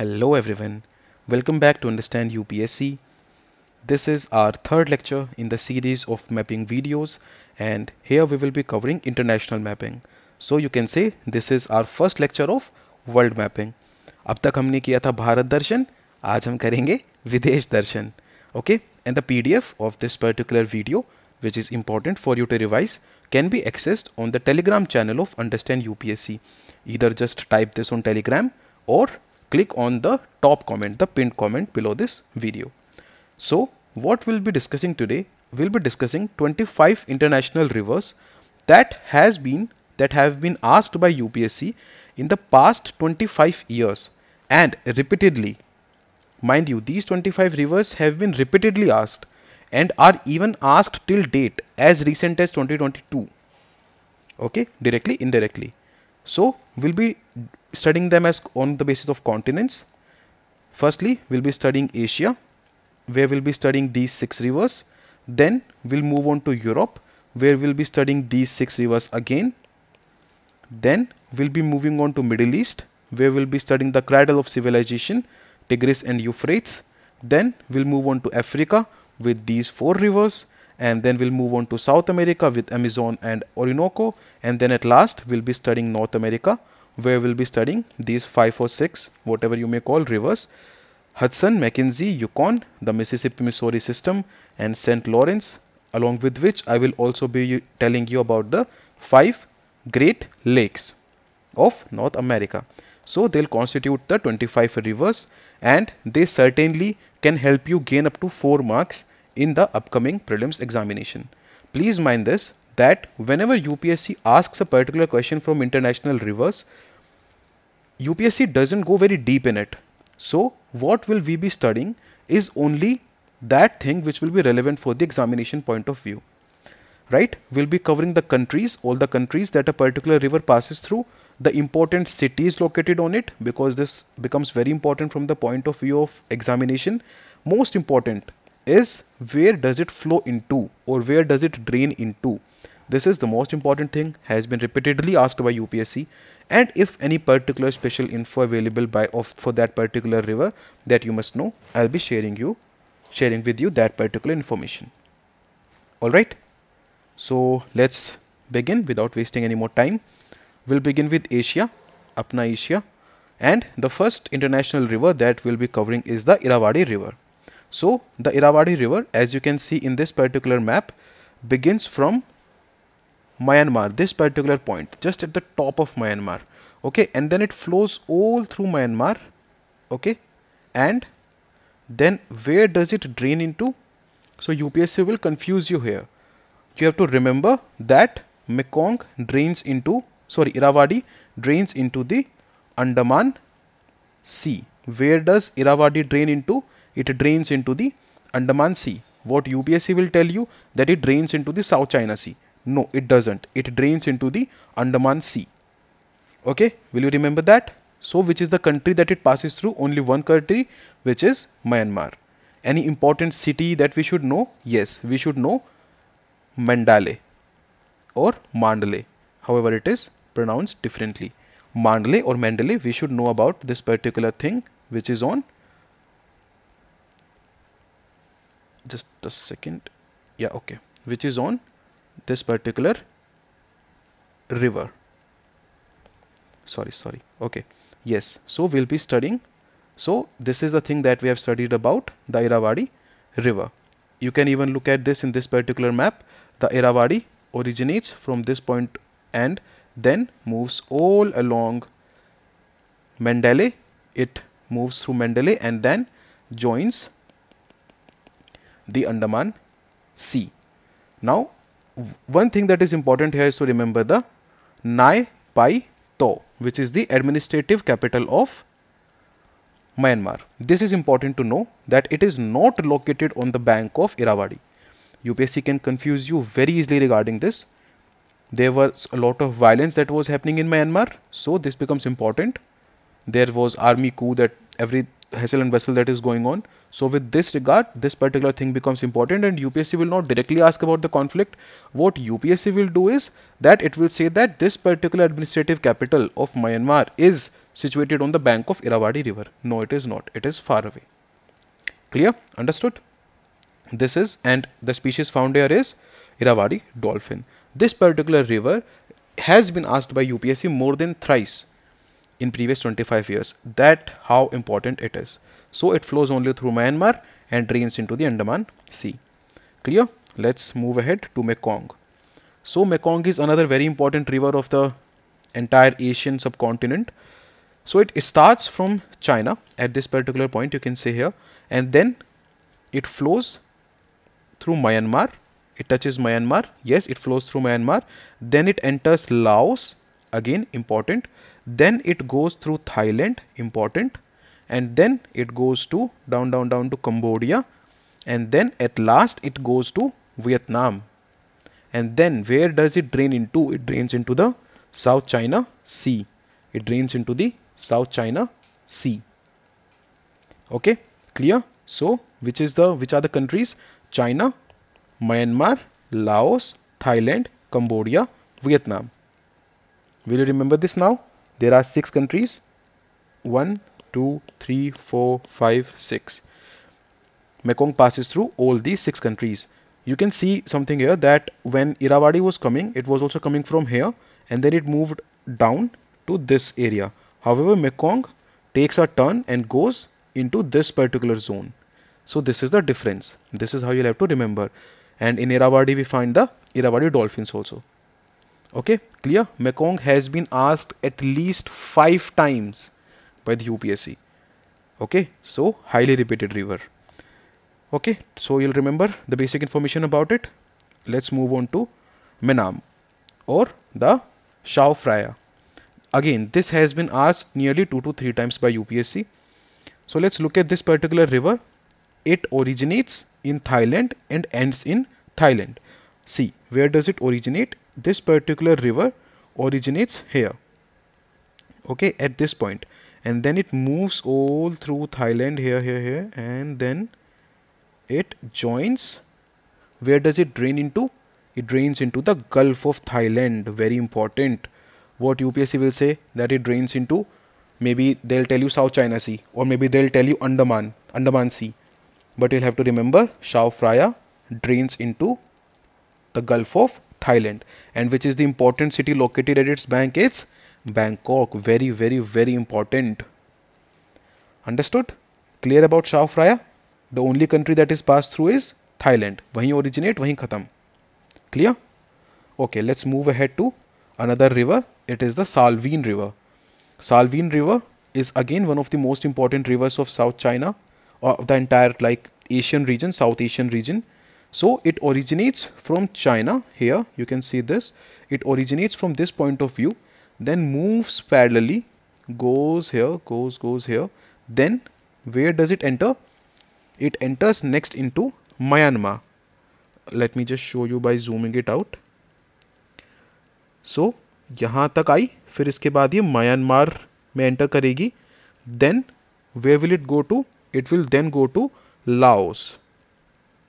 Hello everyone, welcome back to Understand UPSC. This is our third lecture in the series of mapping videos and here we will be covering international mapping. So you can say this is our first lecture of world mapping. अब तक हमने किया था भारत दर्शन आज हम करेंगे विदेश दर्शन okay and the pdf of this particular video which is important for you to revise can be accessed on the telegram channel of understand upsc either just type this on telegram or click on the top comment, the pinned comment below this video. So what we'll be discussing today, we'll be discussing 25 international rivers that has been that have been asked by UPSC in the past 25 years and repeatedly. Mind you, these 25 rivers have been repeatedly asked and are even asked till date as recent as 2022. Okay, directly, indirectly. So we'll be studying them as on the basis of continents. Firstly, we'll be studying Asia, where we'll be studying these six rivers. Then we'll move on to Europe, where we'll be studying these six rivers again. Then we'll be moving on to Middle East, where we'll be studying the cradle of civilization, Tigris and Euphrates. Then we'll move on to Africa with these four rivers and then we'll move on to South America with Amazon and Orinoco and then at last we'll be studying North America where we'll be studying these five or six whatever you may call rivers Hudson, Mackenzie, Yukon, the Mississippi Missouri system and St. Lawrence along with which I will also be telling you about the five great lakes of North America. So they'll constitute the 25 rivers and they certainly can help you gain up to 4 marks in the upcoming prelims examination. Please mind this that whenever UPSC asks a particular question from international rivers, UPSC doesn't go very deep in it. So what will we be studying is only that thing which will be relevant for the examination point of view. Right? We'll be covering the countries, all the countries that a particular river passes through, the important cities located on it because this becomes very important from the point of view of examination. Most important, is where does it flow into or where does it drain into this is the most important thing has been repeatedly asked by UPSC and if any particular special info available by of for that particular river that you must know I'll be sharing you sharing with you that particular information alright so let's begin without wasting any more time we'll begin with Asia Apna Asia and the first international river that we'll be covering is the Irrawaddy river so the Irrawaddy river as you can see in this particular map begins from Myanmar this particular point just at the top of Myanmar okay and then it flows all through Myanmar okay and then where does it drain into so UPSC will confuse you here you have to remember that Mekong drains into sorry Irrawaddy drains into the Andaman Sea where does Irrawaddy drain into it drains into the Andaman Sea. What UPSC will tell you that it drains into the South China Sea. No, it doesn't. It drains into the Andaman Sea. Okay, will you remember that? So, which is the country that it passes through? Only one country, which is Myanmar. Any important city that we should know? Yes, we should know Mandalay or Mandalay. However, it is pronounced differently. Mandalay or Mandalay, we should know about this particular thing which is on the second yeah okay which is on this particular river sorry sorry okay yes so we'll be studying so this is the thing that we have studied about the Irrawaddy river you can even look at this in this particular map the Irrawaddy originates from this point and then moves all along Mendeley it moves through Mendeley and then joins the Andaman Sea. Now, one thing that is important here is to remember the Nai Pai To, which is the administrative capital of Myanmar. This is important to know that it is not located on the bank of Irrawaddy. UPSC can confuse you very easily regarding this. There was a lot of violence that was happening in Myanmar, so this becomes important. There was army coup that every hassle and bustle that is going on. So with this regard, this particular thing becomes important and UPSC will not directly ask about the conflict. What UPSC will do is that it will say that this particular administrative capital of Myanmar is situated on the bank of Irrawaddy river. No, it is not. It is far away. Clear? Understood? This is and the species found here is Irrawaddy dolphin. This particular river has been asked by UPSC more than thrice in previous 25 years that how important it is so it flows only through myanmar and drains into the andaman sea clear let's move ahead to mekong so mekong is another very important river of the entire asian subcontinent so it starts from china at this particular point you can see here and then it flows through myanmar it touches myanmar yes it flows through myanmar then it enters laos again important then it goes through Thailand important and then it goes to down down down to Cambodia and then at last it goes to Vietnam and then where does it drain into it drains into the South China Sea it drains into the South China Sea okay clear so which is the which are the countries China Myanmar Laos Thailand Cambodia Vietnam will you remember this now there are six countries one two three four five six mekong passes through all these six countries you can see something here that when irrawaddy was coming it was also coming from here and then it moved down to this area however mekong takes a turn and goes into this particular zone so this is the difference this is how you'll have to remember and in irrawaddy we find the irrawaddy dolphins also Okay, clear? Mekong has been asked at least five times by the UPSC. Okay, so highly repeated river. Okay, so you'll remember the basic information about it. Let's move on to Menam or the Shao Phraya. Again, this has been asked nearly two to three times by UPSC. So let's look at this particular river. It originates in Thailand and ends in Thailand. See, where does it originate? this particular river originates here okay at this point and then it moves all through Thailand here here here and then it joins where does it drain into it drains into the Gulf of Thailand very important what UPSC will say that it drains into maybe they'll tell you South China Sea or maybe they'll tell you Andaman Andaman Sea but you'll have to remember Shao Phraya drains into the Gulf of Thailand and which is the important city located at its bank is Bangkok very very very important understood clear about Shao Phraya the only country that is passed through is Thailand वहीं originate वहीं खत्म clear okay let's move ahead to another river it is the Salween river Salween river is again one of the most important rivers of South China or the entire like Asian region South Asian region so it originates from China here you can see this it originates from this point of view then moves parallelly goes here goes goes here then where does it enter it enters next into Myanmar let me just show you by zooming it out so, यहाँ तक आई फिर इसके बाद ये Myanmar में enter करेगी Then where will it go to? It will then go to Laos.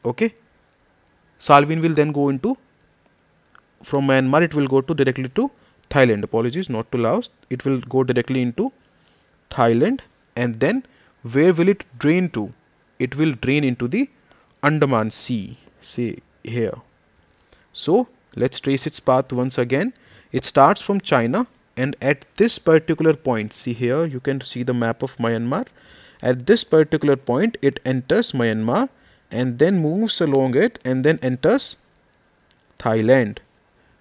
Okay? Salvin will then go into from Myanmar it will go to directly to Thailand apologies not to Laos it will go directly into Thailand and then where will it drain to it will drain into the Andaman Sea say here so let's trace its path once again it starts from China and at this particular point see here you can see the map of Myanmar at this particular point it enters Myanmar and then moves along it and then enters Thailand.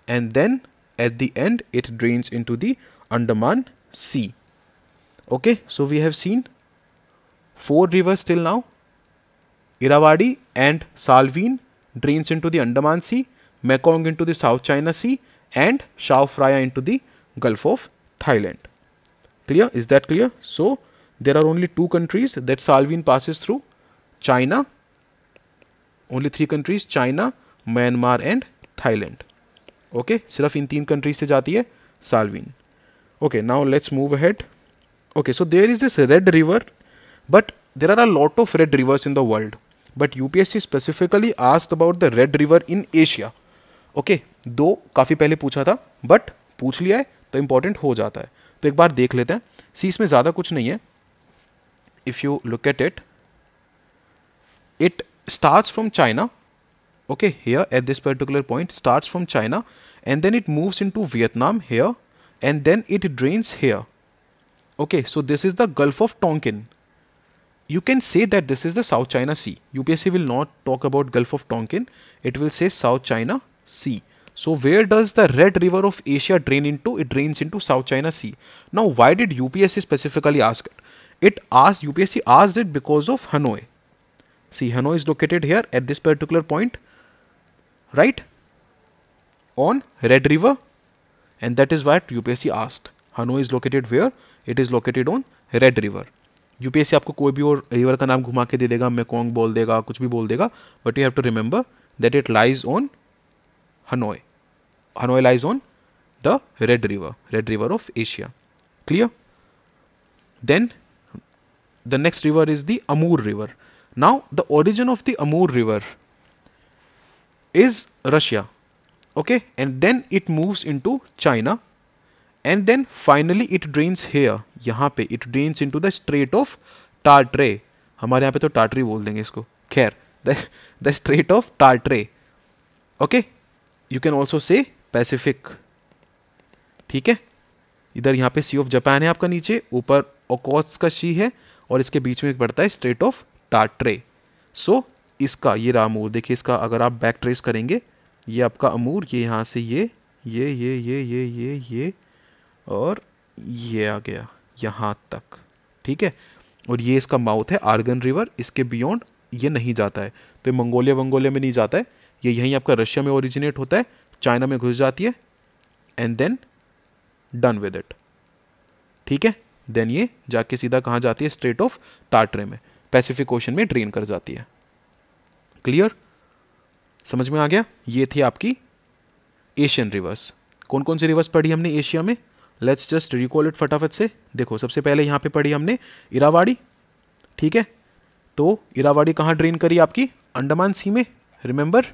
And then at the end it drains into the Andaman Sea. Okay, so we have seen four rivers till now. Irrawaddy and Salween drains into the Andaman Sea, Mekong into the South China Sea and Shao Phraya into the Gulf of Thailand. Clear? Is that clear? So, there are only two countries that Salween passes through, China only three countries China Myanmar and Thailand okay सिर्फ इन तीन कंट्रीज से जाती है Salween okay now let's move there is this Red River but there are but lot of Red rivers in the world but U P S C specifically asked about the Red River in Asia okay दो काफ़ी पहले पूछा था but पूछ लिया है तो important हो जाता है तो एक बार देख लेते हैं सी इसमें ज़्यादा कुछ नहीं है if you look at it it starts from China okay here at this particular point starts from China and then it moves into Vietnam here and then it drains here okay so this is the Gulf of Tonkin you can say that this is the South China Sea UPSC will not talk about Gulf of Tonkin it will say South China Sea so where does the Red River of Asia drain into it drains into South China Sea now why did UPSC specifically ask it it asked UPSC asked it because of Hanoi See, Hanoi is located here at this particular point, right? On Red River. And that is what UPSC asked. Hanoi is located where? It is located on Red River. UPSC आपको कोई भी और river का नाम घुमा के दे देगा Mekong बोल देगा कुछ भी बोल देगा but you have to remember that it lies on Hanoi Hanoi lies on the Red River Red River of Asia clear then the next river is the Amur River Now, the origin of the Amur River is Russia, okay, and then it moves into China, and then finally it drains here, यहाँ पे it drains into the Strait of Tartary. हमारे यहाँ पे तो टाटरी बोल देंगे इसको खैर the Strait of टार्ट्रे Okay. You can also say Pacific. ठीक है इधर यहाँ पे Sea of Japan है आपका नीचे ऊपर Okhotsk का Sea है और इसके बीच में एक पड़ता है स्ट्रेट ऑफ ट्रे सो इसका ये रहा अमूर देखिए इसका अगर आप बैक ट्रेस करेंगे ये आपका अमूर ये यहाँ से ये ये ये ये ये ये ये और ये आ गया यहाँ तक ठीक है और ये इसका माउथ है आर्गन रिवर इसके बियॉन्ड ये नहीं जाता है तो ये मंगोलिया वंगोलिया में नहीं जाता है ये यहीं आपका रशिया में ओरिजिनेट होता है चाइना में घुस जाती है and then done with it ठीक है देन ये जाके सीधा कहाँ जाती है स्ट्रेट ऑफ टाटरे में पैसिफिक ओशन में ड्रेन कर जाती है क्लियर समझ में आ गया ये थी आपकी एशियन रिवर्स कौन कौन सी रिवर्स पढ़ी हमने एशिया में लेट्स जस्ट रिकॉल इट फटाफट से देखो सबसे पहले यहाँ पे पढ़ी हमने इरावाड़ी ठीक है तो इरावाड़ी कहाँ ड्रेन करी आपकी अंडमान सी में रिमेंबर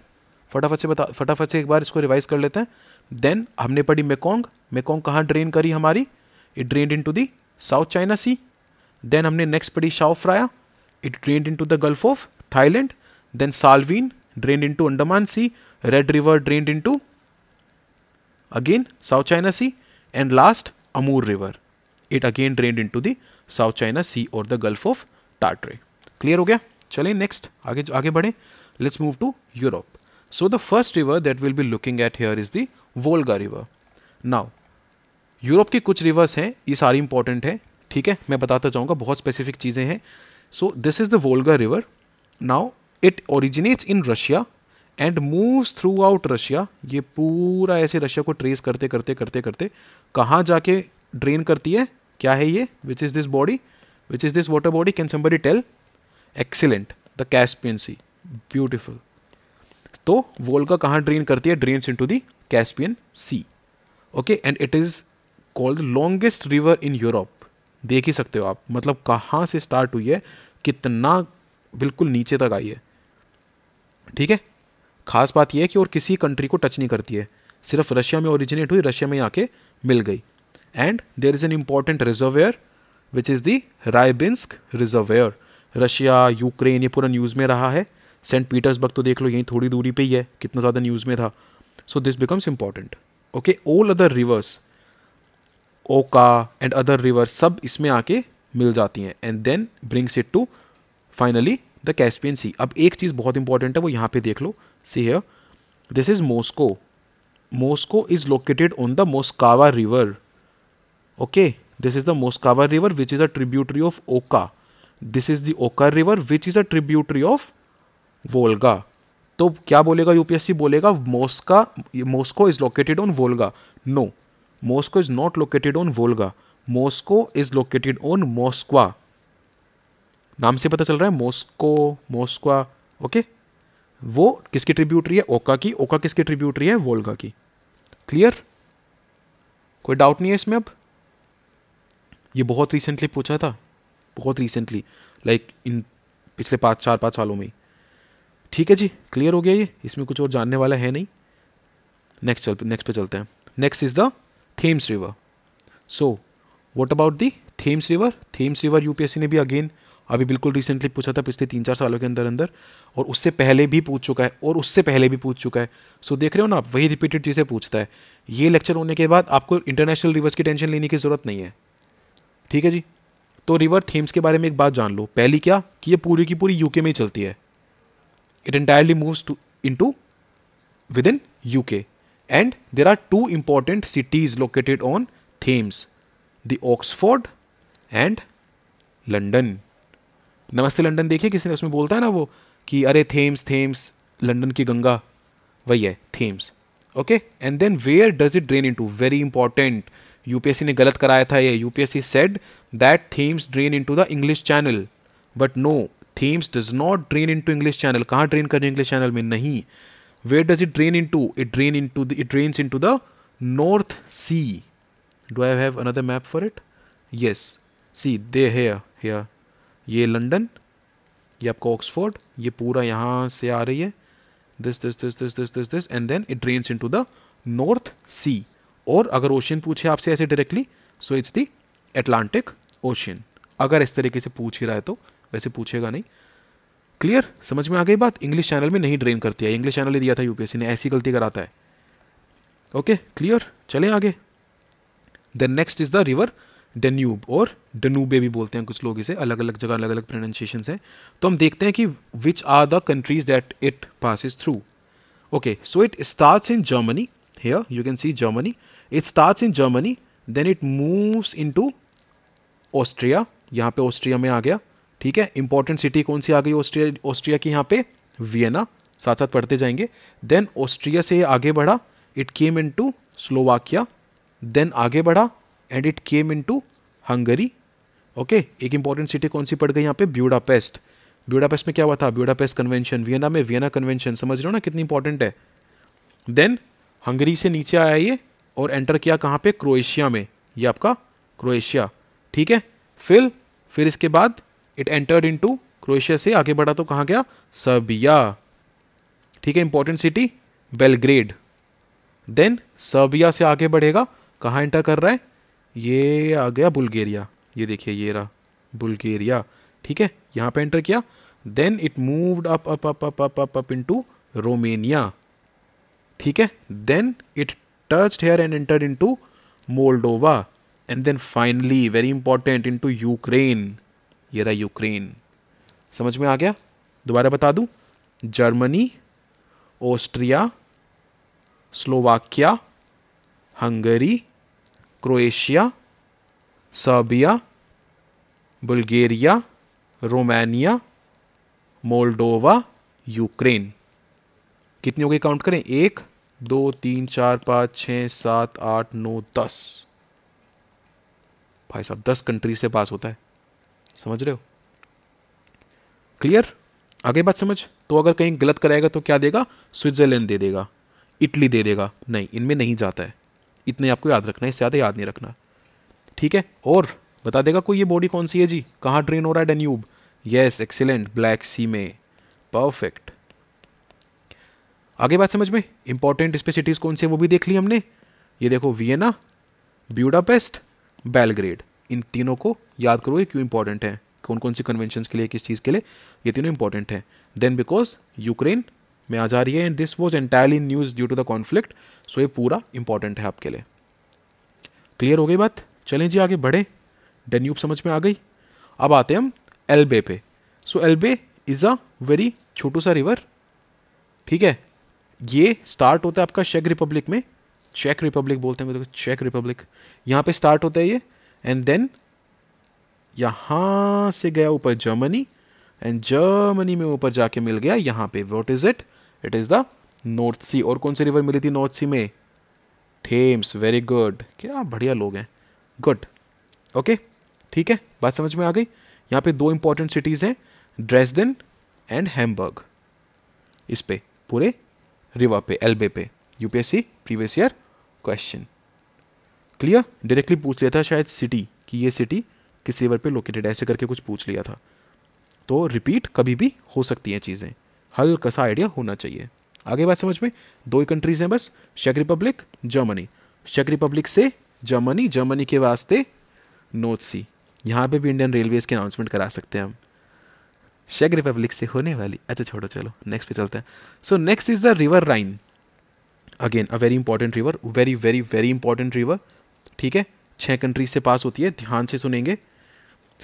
फटाफट से बता फटाफट से एक बार इसको रिवाइज कर लेते हैं देन हमने पढ़ी मेकोंग मेकोंग कहाँ ड्रेन करी हमारी it drain into the South China Sea then हमने नेक्स्ट पढ़ी Chao Phraya It drained into the Gulf of Thailand, then Salween drained into Andaman Sea, Red River drained into again South China Sea, and last Amur River. It again drained into the South China Sea or the Gulf of Tartary. Clear हो गया? चले next आगे आगे बढ़े. Let's move to Europe. So the first river that we'll be looking at here is the Volga River. Now Europe के कुछ reverse हैं ये सारी इंपॉर्टेंट हैं ठीक है मैं बताता जाऊंगा बहुत स्पेसिफिक चीज़ें हैं So this is the Volga River. Now it originates in Russia and moves throughout Russia ये पूरा ऐसे रशिया को ट्रेस करते करते करते करते कहाँ जाके ड्रेन करती है क्या है ये which is this body which is this water body can somebody tell excellent the Caspian Sea beautiful तो वोल्गा कहाँ ड्रेन करती है drains to the Caspian Sea okay and it is called longest river in Europe देख ही सकते हो आप मतलब कहाँ से स्टार्ट हुई है कितना बिल्कुल नीचे तक आई है ठीक है खास बात यह है कि और किसी कंट्री को टच नहीं करती है सिर्फ रशिया में ओरिजिनेट हुई रशिया में आके मिल गई and there is an important reservoir which is the Rybinsk reservoir Russia Ukraine ये पूरा न्यूज़ में रहा है सेंट पीटर्सबर्ग तो देख लो यहीं थोड़ी दूरी पे ही है कितना ज़्यादा न्यूज़ में था so this becomes important okay all other rivers Oka and other rivers सब इसमें आके मिल जाती हैं and then brings it to finally the Caspian Sea अब एक चीज़ बहुत इंपॉर्टेंट है वो यहाँ पे देख लो see here this is Moscow Moscow is located on the Moskva river okay this is the Moskva river which is a tributary of Oka this is the Oka river which is a tributary of Volga तो क्या बोलेगा UPSC बोलेगा Moscow Moscow is located on Volga no Moscow is not located on Volga Moscow is located on Moskva नाम से पता चल रहा है मोस्को मॉस्क्वा ओके वो किसकी ट्रिब्यूटरी है ओका की ओका किसकी ट्रिब्यूटरी है वोल्गा की क्लियर कोई डाउट नहीं है इसमें अब ये बहुत रिसेंटली पूछा था बहुत रिसेंटली लाइक इन पिछले पाँच चार पाँच सालों में ठीक है जी क्लियर हो गया ये इसमें कुछ और जानने वाला है नहीं नेक्स्ट चल नेक्स्ट पे चलते हैं next is the Thames river so what about the Thames river Thames river UPSC ने भी अगेन अभी बिल्कुल रिसेंटली पूछा था पिछले तीन चार सालों के अंदर अंदर और उससे पहले भी पूछ चुका है और उससे पहले भी पूछ चुका है सो so, देख रहे हो ना आप वही रिपीटेड चीज़ें पूछता है ये लेक्चर होने के बाद आपको इंटरनेशनल रिवर्स की टेंशन लेने की ज़रूरत नहीं है ठीक है जी तो रिवर थीम्स के बारे में एक बात जान लो पहली क्या कि ये पूरी की पूरी यूके में ही चलती है it entirely moves to into within UK and there are two important cities located on Thames the Oxford and London. नमस्ते लंदन देखिए किसी ने उसमें बोलता है ना वो कि अरे थेम्स थेम्स लंदन की गंगा वही है Thames okay and then where does it drain into very important UPSC ने गलत कराया था ये UPSC said that Thames drain into the English Channel but no Thames does not drain into English Channel कहाँ drain करें English Channel में नहीं where does it drain into it drain into the it drains into the north sea do i have another map for it yes see they here here ये London ये आपका Oxford ये पूरा यहाँ से आ रही है this this this this this this this and then it drains into the North Sea और अगर ओशियन पूछे आपसे ऐसे directly so it's the Atlantic Ocean अगर इस तरीके से पूछ ही रहा है तो वैसे पूछेगा नहीं क्लियर समझ में आ गई बात इंग्लिश चैनल में नहीं ड्रेन करती है इंग्लिश चैनल ही दिया था यूपीएससी ने ऐसी गलती कराता है ओके क्लियर चले आगे then next is the river Danube और डनूबे भी बोलते हैं कुछ लोग इसे अलग अलग जगह अलग अलग प्रोनाउंसिएशन है तो हम देखते हैं कि which are the countries that it passes through okay so it start in Germany you can see Germany it start in Germany then it moves into Austria यहाँ पे ऑस्ट्रिया में आ गया ठीक है इंपॉर्टेंट सिटी कौन सी आ गई Austria Austria की यहाँ पे वियना साथ साथ पढ़ते जाएंगे देन ऑस्ट्रिया से आगे बढ़ा it came into Slovakia then आगे बढ़ा and it came into Hungary okay एक इंपॉर्टेंट सिटी कौन सी पड़ गई यहाँ पे ब्यूडापेस्ट ब्यूडापेस्ट में क्या हुआ था ब्यूडापेस्ट कन्वेंशन वियना में वियना कन्वेंशन समझ रहे हो ना कितनी इंपॉर्टेंट है देन हंगरी से नीचे आया ये और एंटर किया कहाँ पे क्रोएशिया में ये आपका क्रोएशिया ठीक है फिर फिर इसके बाद it entered into Croatia से आगे बढ़ा तो कहाँ गया सर्बिया ठीक है important city Belgrade then Serbia से आगे बढ़ेगा कहाँ एंटर कर रहा है ये आ गया बुल्गेरिया ये देखिए ये रहा बुल्गेरिया ठीक है यहाँ पे एंटर किया then it moved up up up up up up up into Romania ठीक है then it touched here and in into Moldova and then finally very important into Ukraine ये रहा यूक्रेन समझ में आ गया दोबारा बता दूं Germany Austria Slovakia Hungary Croatia Serbia Bulgaria Romania Moldova Ukraine कितनी हो गई काउंट करें एक दो तीन चार पाँच छः सात आठ नौ दस भाई साहब दस कंट्री से पास होता है समझ रहे हो क्लियर आगे बात समझ तो अगर कहीं गलत कराएगा तो क्या देगा स्विट्जरलैंड दे देगा इटली दे देगा नहीं इनमें नहीं जाता है इतने आपको याद रखना है इससे ज़्यादा याद नहीं रखना ठीक है और बता देगा कोई ये बॉडी कौन सी है जी कहाँ ड्रेन हो रहा है Danube yes excellent Black Sea में परफेक्ट आगे बात समझ में इंपॉर्टेंट इस पर सिटीज़ कौन सी है वो भी देख ली हमने ये देखो वियना ब्यूडापेस्ट बेलग्रेड इन तीनों को याद करो ये क्यों इंपॉर्टेंट है कौन कौन सी कन्वेंशन के लिए किस चीज़ के लिए ये तीनों इंपॉर्टेंट है देन बिकॉज यूक्रेन में आ जा रही है and this was entirely news due to the conflict so ये पूरा इंपॉर्टेंट है आपके लिए क्लियर हो गई बात चलें जी आगे बढ़े डेन्यूब समझ में आ गई अब आते हैं हम एल्बे पे सो एल्बे इज़ अ वेरी छोटू सा रिवर ठीक है ये स्टार्ट होता है आपका चेक रिपब्लिक में चेक रिपब्लिक बोलते हैं चेक मतलब रिपब्लिक यहाँ पे स्टार्ट होता है ये एंड देन यहां से गया ऊपर जर्मनी एंड जर्मनी में ऊपर जाके मिल गया यहाँ पे what is it it is the North Sea और कौन सी रिवर मिली थी नॉर्थ सी में थेम्स वेरी गुड क्या बढ़िया लोग हैं गुड ओके ठीक है बात समझ में आ गई यहाँ पे दो इंपॉर्टेंट सिटीज़ हैं ड्रेसडन एंड हैमबर्ग इस पे पूरे रिवा पे एल्बे पे UPSC previous year question clear directly पूछ लिया था शायद सिटी कि ये सिटी किस रिवर पे लोकेटेड है ऐसे करके कुछ पूछ लिया था तो रिपीट कभी भी हो सकती हैं चीज़ें हल्का सा आइडिया होना चाहिए आगे बात समझ में दो ही कंट्रीज़ हैं बस शेक रिपब्लिक जर्मनी शेक रिपब्लिक से जर्मनी जर्मनी के वास्ते नोथ सी यहाँ पे भी इंडियन रेलवेज़ के अनाउंसमेंट करा सकते हैं हम शेक रिपब्लिक से होने वाली अच्छा छोड़ो चलो नेक्स्ट पे चलते हैं so next is the river Rhine again a very important river very very very important river ठीक है छः कंट्री से पास होती है ध्यान से सुनेंगे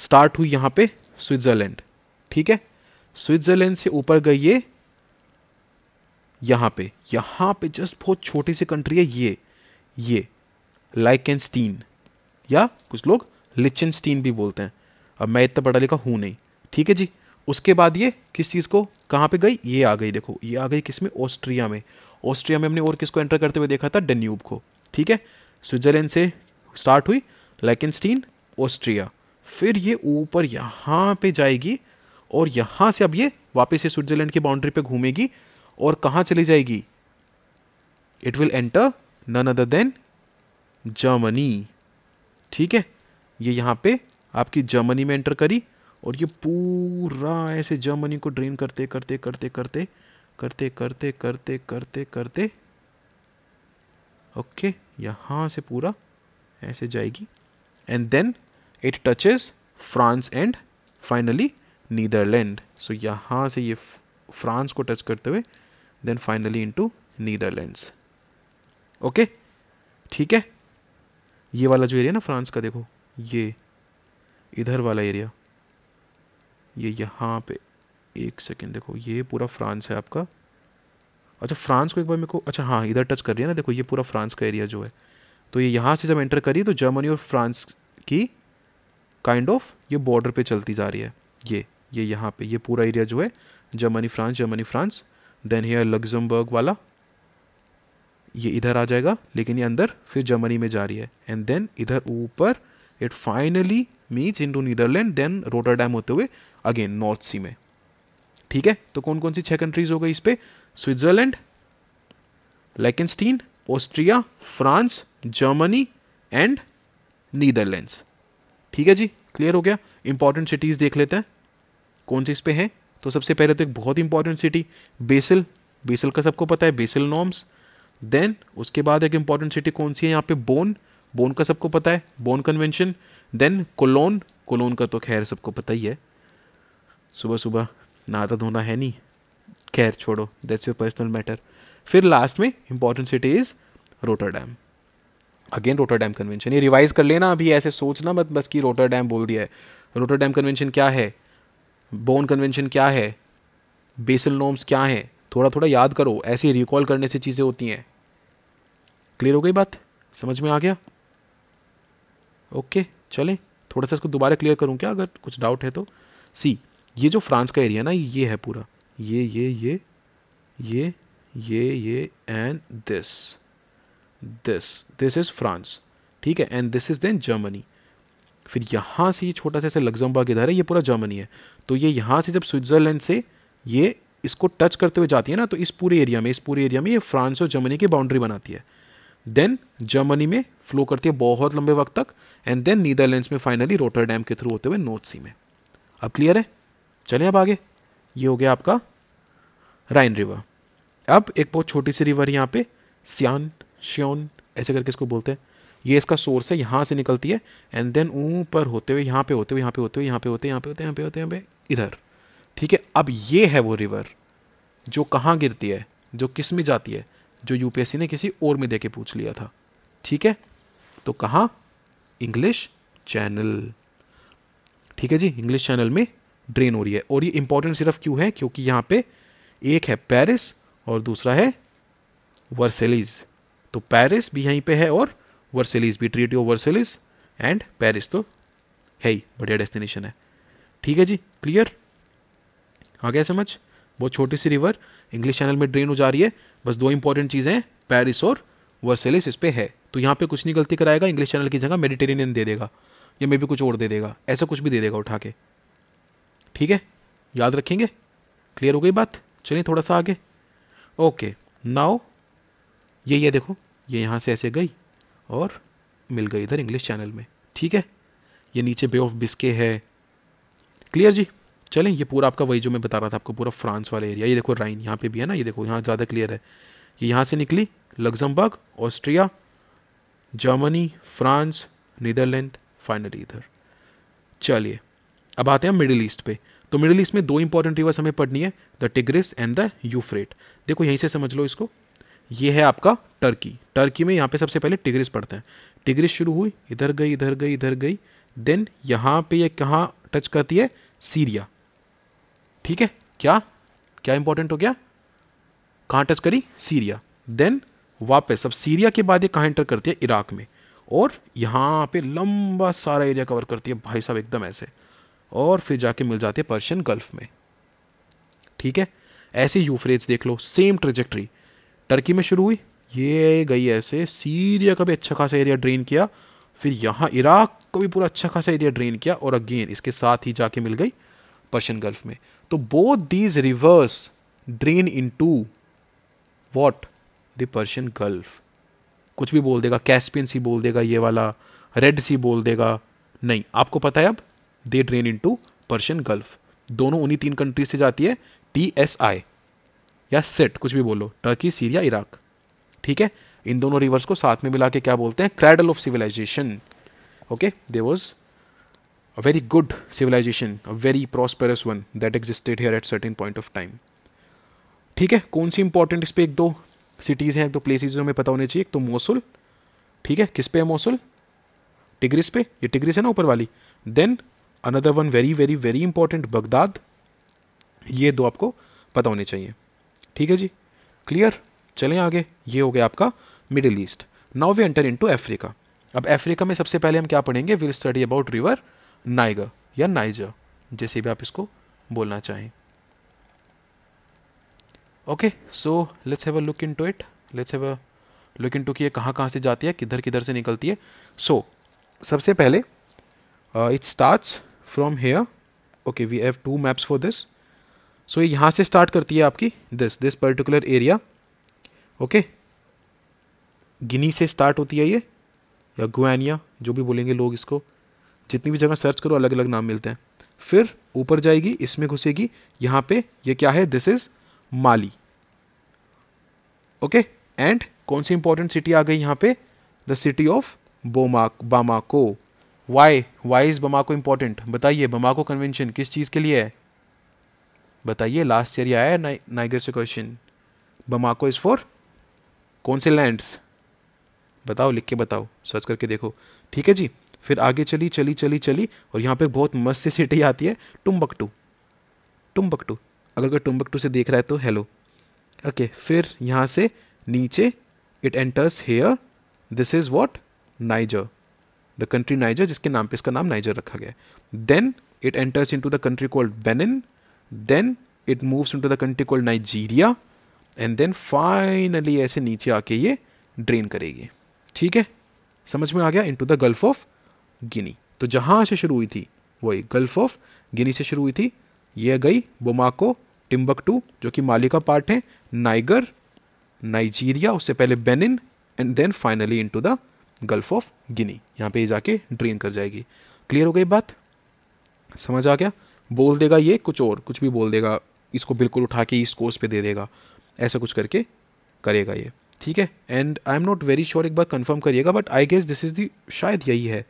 स्टार्ट हुई यहाँ पे स्विट्ज़रलैंड ठीक है स्विट्ज़रलैंड से ऊपर गई ये यहाँ पे यहाँ पे जस्ट बहुत छोटी सी कंट्री है ये ये लाइक या कुछ लोग लिचनस्टीन भी बोलते हैं अब मैं इतना पढ़ा लिखा हूँ नहीं ठीक है जी उसके बाद ये किस चीज़ को कहाँ पे गई ये आ गई देखो ये आ गई किस में ऑस्ट्रिया में ऑस्ट्रिया में हमने और किसको एंटर करते हुए देखा था डेन्यूब को ठीक है स्विट्ज़रलैंड से स्टार्ट हुई लेकिन ऑस्ट्रिया फिर ये ऊपर यहाँ पे जाएगी और यहाँ से अब ये वापस ये स्विट्जरलैंड की बाउंड्री पे घूमेगी और कहाँ चली जाएगी it will enter none other than Germany ठीक है ये यहाँ पे आपकी जर्मनी में एंटर करी और ये पूरा ऐसे जर्मनी को ड्रेन करते करते करते करते करते करते करते करते करते ओके यहाँ से पूरा ऐसे जाएगी and then it touches France and finally Netherland so यहाँ से ये फ्रांस को टच करते हुए then finally into Netherlands okay ठीक है ये वाला जो एरिया ना फ्रांस का देखो ये इधर वाला एरिया ये यहाँ पे एक सेकेंड देखो ये पूरा फ्रांस है आपका अच्छा फ्रांस को एक बार मेरे को अच्छा हाँ इधर टच कर रही है ना देखो ये पूरा फ्रांस का एरिया जो है तो ये यहाँ से जब एंटर करी तो जर्मनी और फ्रांस की काइंड kind ऑफ of ये बॉर्डर पे चलती जा रही है ये ये यहाँ पे ये पूरा एरिया जो है Germany France Germany France then here Luxembourg वाला ये इधर आ जाएगा लेकिन ये अंदर फिर जर्मनी में जा रही है एंड देन इधर ऊपर it finally means into Netherland then Rotterdam होते हुए अगेन नॉर्थ सी में ठीक है तो कौन कौन सी छः कंट्रीज हो गई इस पर स्विट्ज़रलैंड लेकिन Austria France Germany and Netherlands ठीक है जी क्लियर हो गया इंपॉर्टेंट सिटीज़ देख लेते हैं कौन सी इस पे हैं तो सबसे पहले तो एक बहुत इंपॉर्टेंट सिटी बेसिल बेसिल का सबको पता है बेसिल नॉर्म्स देन उसके बाद एक इंपॉर्टेंट सिटी कौन सी है यहाँ पे बोन बोन का सबको पता है Bonn convention then Cologne Cologne का तो खैर सबको पता ही है सुबह सुबह नहाता तो धोना है नहीं खैर छोड़ो दैट्स योर पर्सनल मैटर फिर लास्ट में important city is Rotterdam again Rotterdam convention ये रिवाइज कर लेना अभी ऐसे सोचना मत बस कि रोटर डैम बोल दिया है रोटर डैम कन्वेंशन क्या है बोन कन्वेंशन क्या है बेसल नॉर्म्स क्या हैं थोड़ा थोड़ा याद करो ऐसे ही रिकॉल करने से चीज़ें होती हैं क्लियर हो गई बात समझ में आ गया ओके चलें थोड़ा सा इसको दोबारा क्लियर करूँ क्या अगर कुछ डाउट है तो सी ये जो फ्रांस का एरिया ना ये है पूरा ये ये ये ये ये ये and this this this is France ठीक है and this is then Germany फिर यहाँ से ये छोटा सा ऐसे लग्जमबर्ग इधर है ये पूरा जर्मनी है तो ये यहाँ से जब स्विट्ज़रलैंड से ये इसको टच करते हुए जाती है ना तो इस पूरे एरिया में इस पूरे एरिया में ये फ्रांस और जर्मनी की बाउंड्री बनाती है देन जर्मनी में फ्लो करती है बहुत लंबे वक्त तक एंड देन नीदरलैंड्स में फाइनली रोटर डैम के थ्रू होते हुए नॉर्थ सी में अब क्लियर है चलें अब आगे ये हो गया आपका राइन रिवर अब एक बहुत छोटी सी रिवर यहाँ पे सियान श्योन ऐसे करके इसको बोलते हैं ये इसका सोर्स है यहाँ से निकलती है एंड देन ऊपर होते हुए यहाँ पे होते हुए यहाँ पे होते हुए यहाँ पे होते यहाँ पे होते यहाँ पे होते यहाँ पे इधर ठीक है अब ये है वो रिवर जो कहाँ गिरती है जो किस में जाती है जो यूपीएससी ने किसी और में दे के पूछ लिया था ठीक है तो कहाँ इंग्लिश चैनल ठीक है जी इंग्लिश चैनल में ड्रेन हो रही है और ये इंपॉर्टेंट सिर्फ क्यों है क्योंकि यहाँ पे एक है पेरिस और दूसरा है वर्सेलीज तो पेरिस भी यहीं पे है और वर्सेलीज भी treaty of Versailles and Paris तो है ही बढ़िया डेस्टिनेशन है ठीक है जी क्लियर आ गया समझ बहुत छोटी सी रिवर इंग्लिश चैनल में ड्रेन हो जा रही है बस दो इंपॉर्टेंट चीज़ें हैं पेरिस और वर्सेलिस इस पर है तो यहाँ पे कुछ नहीं गलती कराएगा इंग्लिश चैनल की जगह मेडिटेरेनियन दे देगा या मे भी कुछ और दे देगा ऐसा कुछ भी दे देगा उठा के ठीक है याद रखेंगे क्लियर हो गई बात चलिए थोड़ा सा आगे ओके नाउ ये ये देखो ये यहाँ से ऐसे गई और मिल गई इधर इंग्लिश चैनल में ठीक है ये नीचे बे ऑफ बिस्के है क्लियर जी चलें ये पूरा आपका वही जो मैं बता रहा था आपको पूरा फ्रांस वाला एरिया ये देखो राइन यहाँ पे भी है ना ये देखो यहाँ ज़्यादा क्लियर है ये यहाँ से निकली Luxembourg Austria Germany France Netherland finally इधर चलिए अब आते हैं मिडिल ईस्ट पर तो मिडिल ईस्ट में दो इंपॉर्टेंट रिवर्स हमें पढ़नी है the Tigris and the Euphrates देखो यहीं से समझ लो इसको ये है आपका टर्की टर्की में यहाँ पे सबसे पहले टिग्रिस पढ़ते हैं टिग्रिस शुरू हुई इधर गई इधर गई इधर गई देन यहाँ पे ये यह कहाँ टच करती है सीरिया ठीक है क्या क्या इंपॉर्टेंट हो गया कहाँ टच करी सीरिया देन वापस अब सीरिया के बाद ये कहाँ एंटर करती है इराक में और यहाँ पे लंबा सारा एरिया कवर करती है भाई साहब एकदम ऐसे और फिर जाके मिल जाती है पर्शियन गल्फ में ठीक है ऐसे यूफ्रेज देख लो सेम ट्रेजेक्ट्री टर्की में शुरू हुई ये गई ऐसे सीरिया का भी अच्छा खासा एरिया ड्रेन किया फिर यहाँ इराक को भी पूरा अच्छा खासा एरिया ड्रेन किया और अगेन इसके साथ ही जाके मिल गई पर्शियन गल्फ में तो both these rivers drain into what the Persian Gulf कुछ भी बोल देगा कैस्पियन सी बोल देगा ये वाला रेड सी बोल देगा नहीं आपको पता है अब they drain to Persian Gulf दोनों उन्हीं तीन कंट्रीज से जाती है टी एस आई या सेट e कुछ भी बोलो टर्की सीरिया इराक ठीक है इन दोनों रिवर्स को साथ में मिला के क्या बोलते हैं cradle of civilization okay they was a very good civilization a very prosperous one that existed here at certain point of time ठीक है कौन सी इंपॉर्टेंट इस पर एक दो सिटीज़ हैं एक दो प्लेसेज हमें पता होने चाहिए एक तो मोसुल ठीक है किस पे है मोसुल टिग्रिस पे ये टिग्रिस है ना ऊपर वाली then another one very very very important Baghdad ये दो आपको पता होने चाहिए ठीक है जी क्लियर चलें आगे ये हो गया आपका Middle East now we enter into Africa अब अफ्रीका में सबसे पहले हम क्या पढ़ेंगे will study about river Niger या नाइजर जैसे भी आप इसको बोलना चाहें okay so let's have a look into it let's have a look into कि ये कहाँ कहाँ से जाती है किधर किधर से निकलती है सो so, सबसे पहले it uh, start from here okay we have two maps for this so ये यहाँ से स्टार्ट करती है आपकी this this particular area okay Guinea से स्टार्ट होती है ये या गुआनिया जो भी बोलेंगे लोग इसको जितनी भी जगह सर्च करो अलग अलग नाम मिलते हैं फिर ऊपर जाएगी इसमें घुसेगी यहाँ पे ये क्या है this is Mali okay and कौन सी इंपॉर्टेंट सिटी आ गई यहाँ पे the city of Boma Bamako why why is Bamako important बताइए बमाको कन्वेंशन किस चीज़ के लिए है बताइए लास्ट ईयर आया नाइ नाइगर से क्वेश्चन बमाको इज़ फॉर कौन से लैंड्स बताओ लिख के बताओ सर्च करके देखो ठीक है जी फिर आगे चली चली चली चली और यहाँ पे बहुत मस्त सी सिटी आती है टुम्बकटू टुम्बकटू अगर कोई टुम्बकटू से देख रहा है तो हेलो ओके okay, फिर यहाँ से नीचे it enters here this is what Niger the country Niger जिसके नाम पे इसका नाम नाइजर रखा गया then it enters into the country called Benin then it moves to the country called Nigeria and then finally ऐसे नीचे आके ये ड्रेन करेगी ठीक है समझ में आ गया to the Gulf of Guinea तो जहाँ से शुरू हुई थी वही गल्फ ऑफ गिनी से शुरू हुई थी ये गई बोमाको टिम्बकटू जो कि मालिका पार्ट है नाइगर नाइजीरिया उससे पहले Benin and then finally into the Gulf of Guinea यहाँ पे जाके ड्रेन कर जाएगी क्लियर हो गई बात समझ आ गया बोल देगा ये कुछ और कुछ भी बोल देगा इसको बिल्कुल उठा के इस कोर्स पे दे देगा ऐसा कुछ करके करेगा ये ठीक है and I am not very sure एक बार कंफर्म करिएगा but I guess this is the शायद यही है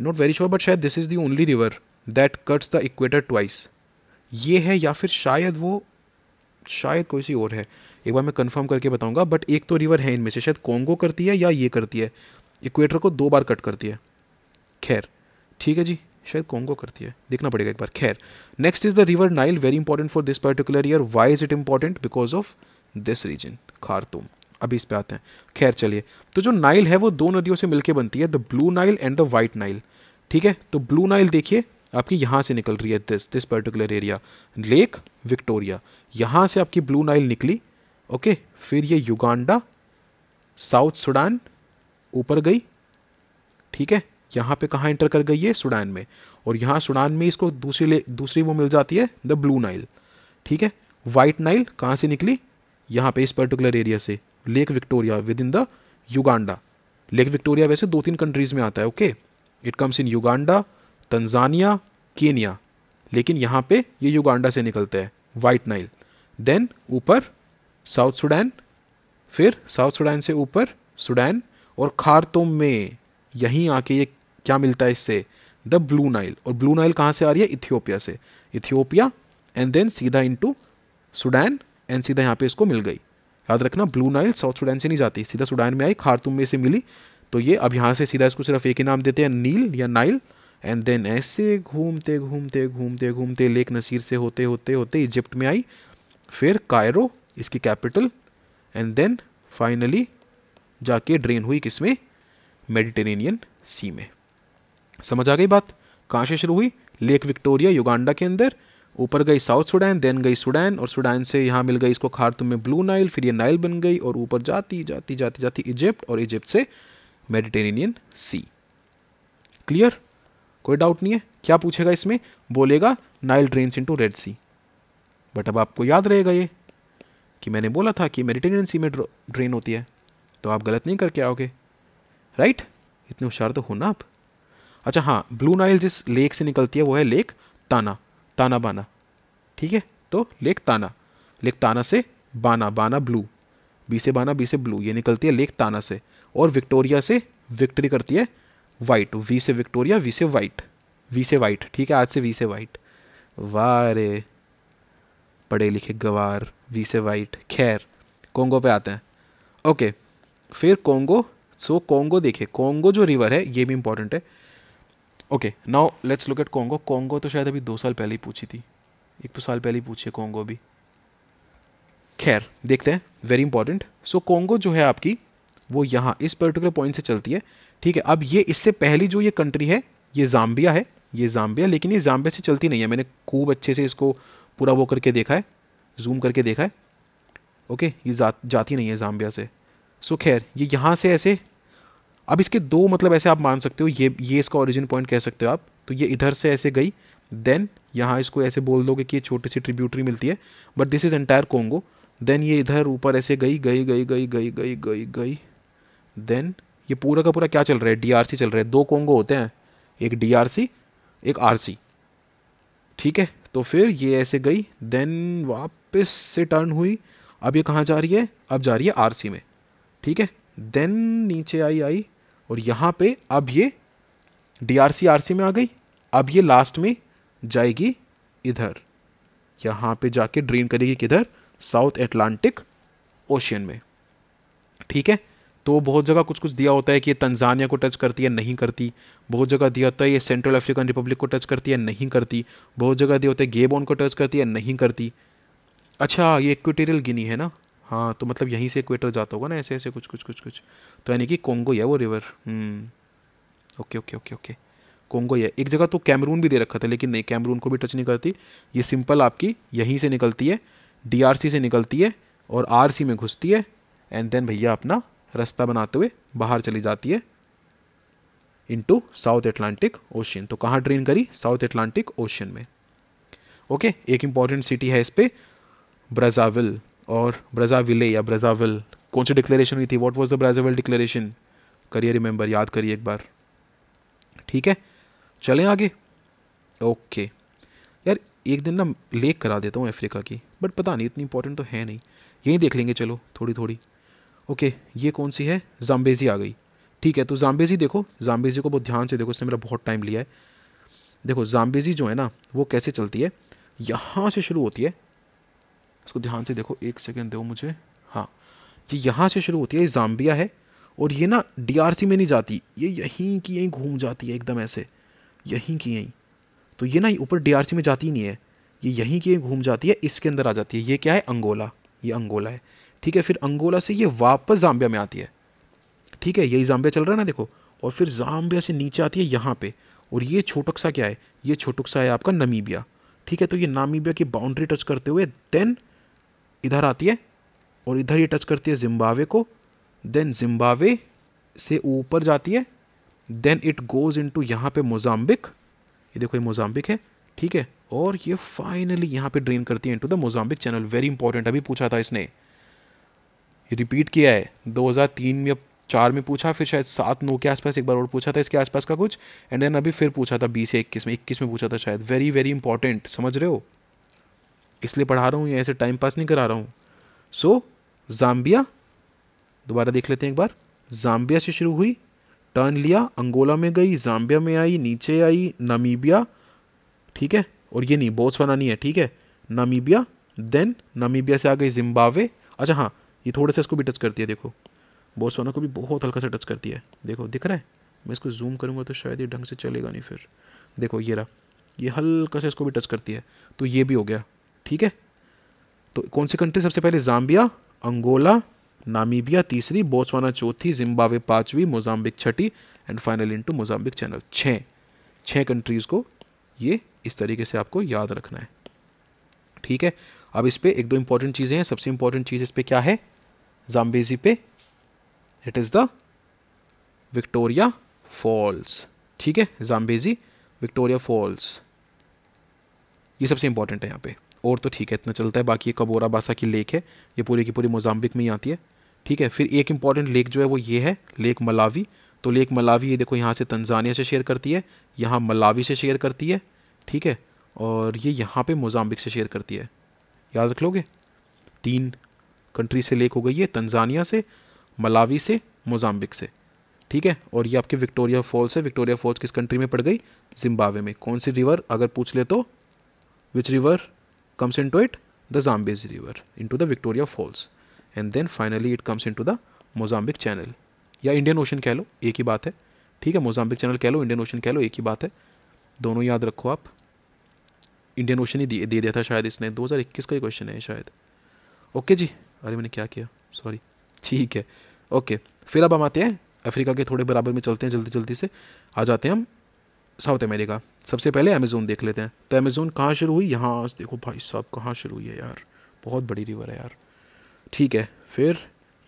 नॉट वेरी श्योर बट शायद this is the only river that cuts the equator twice ये है या फिर शायद वो शायद कोई सी और है एक बार मैं कंफर्म करके बताऊंगा बट एक तो रिवर है इनमें से शायद कॉन्गो करती है या ये करती है इक्वेटर को दो बार कट करती है खैर ठीक है जी शायद कॉन्गो करती है देखना पड़ेगा एक बार खैर next is the river Nile very important for this particular year why is it important because of this region Khartoum अभी इस पे आते हैं खैर चलिए तो जो नाइल है वो दो नदियों से मिलकर बनती है the Blue Nile and the White Nile ठीक है तो ब्लू नाइल देखिए आपकी यहाँ से निकल रही है this this particular area Lake Victoria यहाँ से आपकी ब्लू नाइल निकली ओके फिर ये युगांडा साउथ सुडान ऊपर गई ठीक है यहाँ पे कहाँ इंटर कर गई है सुडान में और यहाँ सुडान में इसको दूसरी ले दूसरी वो मिल जाती है द ब्लू नाइल ठीक है वाइट नाइल कहाँ से निकली यहाँ पे इस पर्टिकुलर एरिया से Lake Victoria within the Uganda Lake Victoria वैसे दो तीन कंट्रीज़ में आता है okay it comes in Uganda Tanzania Kenya लेकिन यहाँ पे ये युगांडा से निकलते हैं वाइट नाइल देन ऊपर साउथ सुडान फिर साउथ सुडान से ऊपर सुडान और खारतुम में यहीं आके ये क्या मिलता है इससे द ब्लू नाइल और ब्लू नाइल कहाँ से आ रही है इथियोपिया से इथियोपिया एंड देन सीधा इनटू सुडान एंड सीधा यहाँ पे इसको मिल गई याद रखना ब्लू नाइल साउथ सुडान से नहीं जाती सीधा सुडान में आई खारतुम में से मिली तो ये अब यहाँ से सीधा इसको सिर्फ एक ही नाम देते हैं नील या नाइल एंड देन ऐसे घूमते घूमते घूमते घूमते लेक नसीर से होते होते होते इजिप्ट में आई फिर कायरो इसकी कैपिटल एंड देन फाइनली जाके ड्रेन हुई किस में मेडिटेरेनियन सी में समझ आ गई बात कहाँ से शुरू हुई लेक विक्टोरिया युगांडा के अंदर ऊपर गई साउथ सुडान देन गई सुडान और सुडान से यहाँ मिल गई इसको खारतुम में ब्लू नाइल फिर ये नाइल बन गई और ऊपर जाती जाती जाती जाती इजिप्ट और इजिप्ट से मेडिटेरेनियन सी क्लियर कोई डाउट नहीं है क्या पूछेगा इसमें बोलेगा Nile drains into Red Sea but अब आपको याद रहेगा ये कि मैंने बोला था कि मेडिटेरियन सी में ड्रेन होती है तो आप गलत नहीं करके आओगे राइट इतने होशियार तो हो ना आप अच्छा हाँ ब्लू नाइल जिस लेक से निकलती है वो है लेक ताना ताना बाना ठीक है तो लेक ताना लेक ताना से बाना बाना ब्लू बी से बाना बी से ब्लू ये निकलती है लेक ताना से और विक्टोरिया से विक्ट्री करती है वाइट वी से विक्टोरिया वी से वाइट वी से वाइट ठीक है आज से वी से वाइट वारे पढ़े लिखे गवार वी से वाइट खैर कोंगो पे आते हैं ओके फिर कोंगो सो कोंगो देखिए कोंगो जो रिवर है ये भी इंपॉर्टेंट है okay now let's look at Congo Congo तो शायद अभी दो साल पहले ही पूछी थी एक दो तो साल पहले ही पूछी है कोंगो भी खैर देखते हैं वेरी इंपॉर्टेंट सो कोंगो जो है आपकी वो यहाँ इस पर्टिकुलर पॉइंट से चलती है ठीक है अब ये इससे पहली जो ये कंट्री है ये जाम्बिया है ये जाम्बिया लेकिन ये जाम्बिया से चलती नहीं है मैंने खूब अच्छे से इसको पूरा वो करके देखा है जूम करके देखा है ओके ये जा, जाती नहीं है जाम्बिया से सो खैर ये यहाँ से ऐसे अब इसके दो मतलब ऐसे आप मान सकते हो ये ये इसका ओरिजिन पॉइंट कह सकते हो आप तो ये इधर से ऐसे गई देन यहाँ इसको ऐसे बोल दोगे कि ये छोटी सी ट्रिब्यूटरी मिलती है but this is entire Congo then ये इधर ऊपर ऐसे गई गई गई गई गई गई गई गई देन ये पूरा का पूरा क्या चल रहा है डीआरसी चल रहा है दो कोंगो होते हैं एक डीआरसी एक आरसी ठीक है तो फिर ये ऐसे गई देन वापस से टर्न हुई अब ये कहाँ जा रही है अब जा रही है आरसी में ठीक है देन नीचे आई आई और यहाँ पे अब ये डीआरसी आरसी में आ गई अब ये लास्ट में जाएगी इधर यहाँ पे जाके ड्रेन करेगी किधर साउथ एटलांटिक ओशियन में ठीक है तो बहुत जगह कुछ कुछ दिया होता है कि ये तंजानिया को टच करती है नहीं करती बहुत जगह दिया होता है ये सेंट्रल अफ्रीकन रिपब्लिक को टच करती है नहीं करती बहुत जगह दिया होता है गेबोन को टच करती है नहीं करती अच्छा ये इक्वेटेरियल गिनी है ना हाँ तो मतलब यहीं से इक्वेटर जाता होगा ना ऐसे ऐसे कुछ कुछ कुछ कुछ तो यानी कि कोंगो है वो river okay okay okay okay Congo है एक जगह तो कैमरून भी दे रखा था लेकिन नहीं कैमरून को भी टच नहीं करती ये सिंपल आपकी यहीं से निकलती है डीआरसी से निकलती है और आरसी में घुसती है एंड देन भैया अपना रास्ता बनाते हुए बाहर चली जाती है इनटू साउथ एटलांटिक ओशियन तो कहाँ ट्रेन करी साउथ एटलांटिक ओशियन में ओके okay, एक इंपॉर्टेंट सिटी है इस पर ब्राज़ाविल और ब्राज़ाविले या ब्राज़ाविल कौन सी डिक्लेरेशन हुई थी what was the Brazzaville declaration करिए रिमेंबर याद करिए एक बार ठीक है चलें आगे ओके okay. यार एक दिन ना लेक करा देता हूँ अफ्रीका की बट पता नहीं इतनी इंपॉर्टेंट तो है नहीं यहीं देख लेंगे चलो थोड़ी थोड़ी ओके ये कौन सी है जाम्बेजी आ गई ठीक है तो जाम्बेजी देखो जाम्बेजी को बहुत ध्यान से देखो इसने मेरा बहुत टाइम लिया है देखो जाम्बेजी जो है ना वो कैसे चलती है यहाँ से शुरू होती है इसको ध्यान से देखो एक सेकेंड दो मुझे हाँ ये यहाँ से शुरू होती है ये जाम्बिया है और ये ना डी में नहीं जाती ये यहीं की यहीं घूम जाती है एकदम ऐसे यहीं की यहीं तो ये ना ये ऊपर डी में जाती ही नहीं है ये यहीं की यहीं घूम जाती है इसके अंदर आ जाती है ये क्या है अंगोला ये अंगोला है ठीक है फिर अंगोला से ये वापस जाम्बिया में आती है ठीक है यही जाम्बिया चल रहा है ना देखो और फिर जाम्बिया से नीचे आती है यहाँ पे और ये छोटक सा क्या है ये छोटकसा है आपका नमीबिया ठीक है तो ये नामीबिया की बाउंड्री टच करते हुए देन इधर आती है और इधर ये टच करती है जिम्बावे को देन जिम्बावे से ऊपर जाती है then it goes into यहाँ पर मोजाम्बिक ये देखो ये मोजाम्बिक है ठीक है और ये फाइनली यहाँ पे ड्रेन करती है into the Mozambique Channel very important अभी पूछा था इसने रिपीट किया है 2003 या चार में पूछा फिर शायद सात नौ के आसपास एक बार और पूछा था इसके आसपास का कुछ एंड देन अभी फिर पूछा था बीस इक्कीस में इक्कीस में पूछा था शायद वेरी वेरी इंपॉर्टेंट समझ रहे हो इसलिए पढ़ा रहा हूँ या ऐसे टाइम पास नहीं करा रहा हूँ सो जाम्बिया दोबारा देख लेते हैं एक बार जाम्बिया से शुरू हुई टर्न लिया अंगोला में गई जाम्बिया में आई नीचे आई नमीबिया ठीक है और ये नहीं बोत्सवाना नहीं है ठीक है नमीबिया देन नमीबिया से आ गई जिम्बावे अच्छा हाँ ये थोड़ा सा इसको भी टच करती है देखो बोसवाना को भी बहुत हल्का सा टच करती है देखो दिख रहा है मैं इसको जूम करूँगा तो शायद ये ढंग से चलेगा नहीं फिर देखो ये रहा ये हल्का सा इसको भी टच करती है तो ये भी हो गया ठीक है तो कौन सी कंट्री सबसे पहले जाम्बिया अंगोला नामीबिया तीसरी बोसवाना चौथी जिम्बावे पाँचवीं मोजाम्बिक छठी and into Mozambique Channel छः छः कंट्रीज़ को ये इस तरीके से आपको याद रखना है ठीक है अब इस पर एक दो इंपॉर्टेंट चीज़ें हैं सबसे इंपॉर्टेंट चीज़ इस पर क्या है जाम्बेजी पे it is the Victoria Falls ठीक है जाम्बेजी विक्टोरिया फॉल्स ये सबसे इंपॉर्टेंट है यहाँ पे और तो ठीक है इतना चलता है बाकी ये कबोरा बासा की लेक है ये पूरी की पूरी मोजाम्बिक में ही आती है ठीक है फिर एक इंपॉर्टेंट लेक जो है वो ये है लेक मलावी तो लेक मलावी ये देखो यहाँ से तंजानिया से शेयर करती है यहाँ मलावी से शेयर करती है ठीक है और ये यहाँ पे मोजाम्बिक से शेयर करती है याद रख लोगे तीन कंट्री से लेक हो गई है तंजानिया से मलावी से मोजाम्बिक से ठीक है और ये आपके विक्टोरिया फॉल्स है विक्टोरिया फॉल्स किस कंट्री में पड़ गई जिम्बावे में कौन सी रिवर अगर पूछ ले तो which river comes into it the Zambezi river into the Victoria Falls and then finally it comes into the Mozambique Channel या इंडियन ओशन कह लो एक ही बात है ठीक है मोजाम्बिक चैनल कह लो इंडियन ओशन कह लो एक ही बात है दोनों याद रखो आप इंडियन ओशन ही दे दिया था शायद इसने 2021 का ही क्वेश्चन है शायद ओके जी अरे मैंने क्या किया सॉरी ठीक है ओके फिर अब हम आते हैं अफ्रीका के थोड़े बराबर में चलते हैं जल्दी जल्दी से आ जाते हैं हम साउथ अमेरिका सबसे पहले अमेज़ोन देख लेते हैं तो अमेज़ोन कहाँ शुरू हुई यहाँ देखो भाई साहब कहाँ शुरू हुई है यार बहुत बड़ी रिवर है यार ठीक है फिर